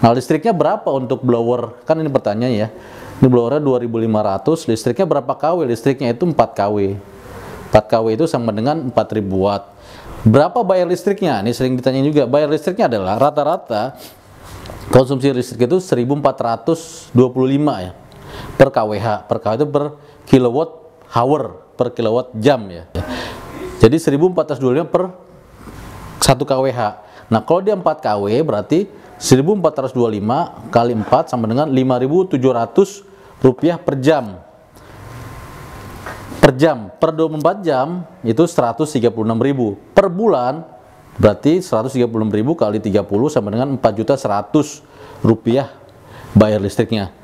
Nah, listriknya berapa untuk blower? Kan ini pertanyaan ya. Ini blowernya 2500, listriknya berapa kW? Listriknya itu 4 kW. 4 kW itu sama dengan 4000 watt. Berapa bayar listriknya? Ini sering ditanya juga. Bayar listriknya adalah rata-rata konsumsi listrik itu 1425 ya per kWh. Per kWh itu per kilowatt hour, per kilowatt jam ya. Jadi 1425 per 1 kWh. Nah, kalau dia 4 kW berarti 1425 kali 4 sama dengan 5700 rupiah per jam. Per jam, per 24 jam itu 136.000. Per bulan berarti 136.000 kali 30 sama dengan 4.100 rupiah bayar listriknya.